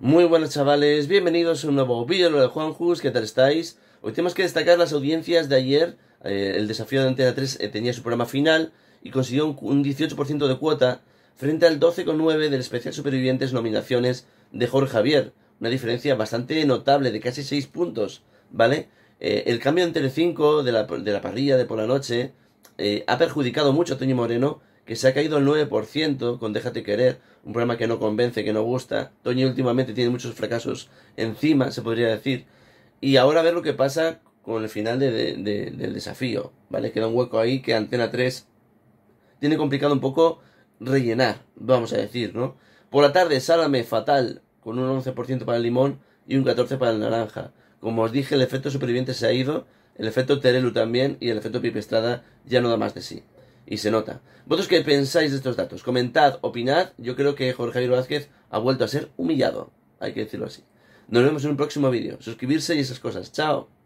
Muy buenas chavales, bienvenidos a un nuevo vídeo de Juan Hus, ¿qué tal estáis? Hoy tenemos que destacar las audiencias de ayer, eh, el desafío de Antena 3 eh, tenía su programa final y consiguió un, 18% de cuota frente al 12,9% del especial Supervivientes nominaciones de Jorge Javier, una diferencia bastante notable de casi 6 puntos, ¿vale? Eh, el cambio en Telecinco de la, de la parrilla de por la noche ha perjudicado mucho a Toño Moreno que se ha caído el 9% con Déjate Querer, un programa que no convence, que no gusta. Toño últimamente tiene muchos fracasos encima, se podría decir. Y ahora a ver lo que pasa con el final del desafío, ¿vale? Queda un hueco ahí que Antena 3 tiene complicado un poco rellenar, vamos a decir, ¿no? Por la tarde, Sálame Fatal, con un 11% para el limón y un 14% para el naranja. Como os dije, el efecto superviviente se ha ido, el efecto Terelu también y el efecto Pipestrada ya no da más de sí y se nota. ¿Vosotros qué pensáis de estos datos? Comentad, opinad. Yo creo que Jorge Javier Vázquez ha vuelto a ser humillado. Hay que decirlo así. Nos vemos en un próximo vídeo. Suscribirse y esas cosas. Chao.